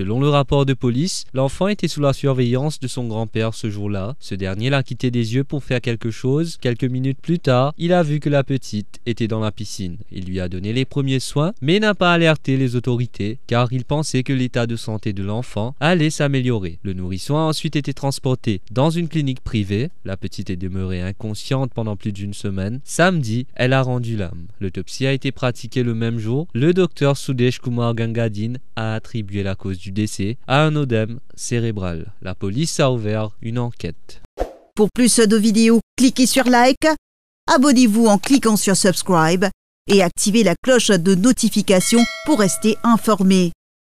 Selon le rapport de police, l'enfant était sous la surveillance de son grand-père ce jour-là. Ce dernier l'a quitté des yeux pour faire quelque chose. Quelques minutes plus tard, il a vu que la petite était dans la piscine. Il lui a donné les premiers soins, mais n'a pas alerté les autorités, car il pensait que l'état de santé de l'enfant allait s'améliorer. Le nourrisson a ensuite été transporté dans une clinique privée. La petite est demeurée inconsciente pendant plus d'une semaine. Samedi, elle a rendu l'âme. L'autopsie a été pratiquée le même jour. Le docteur Sudesh Kumar Gangadin a attribué la cause du décès à un odème cérébral. La police a ouvert une enquête. Pour plus de vidéos, cliquez sur like, abonnez-vous en cliquant sur subscribe et activez la cloche de notification pour rester informé.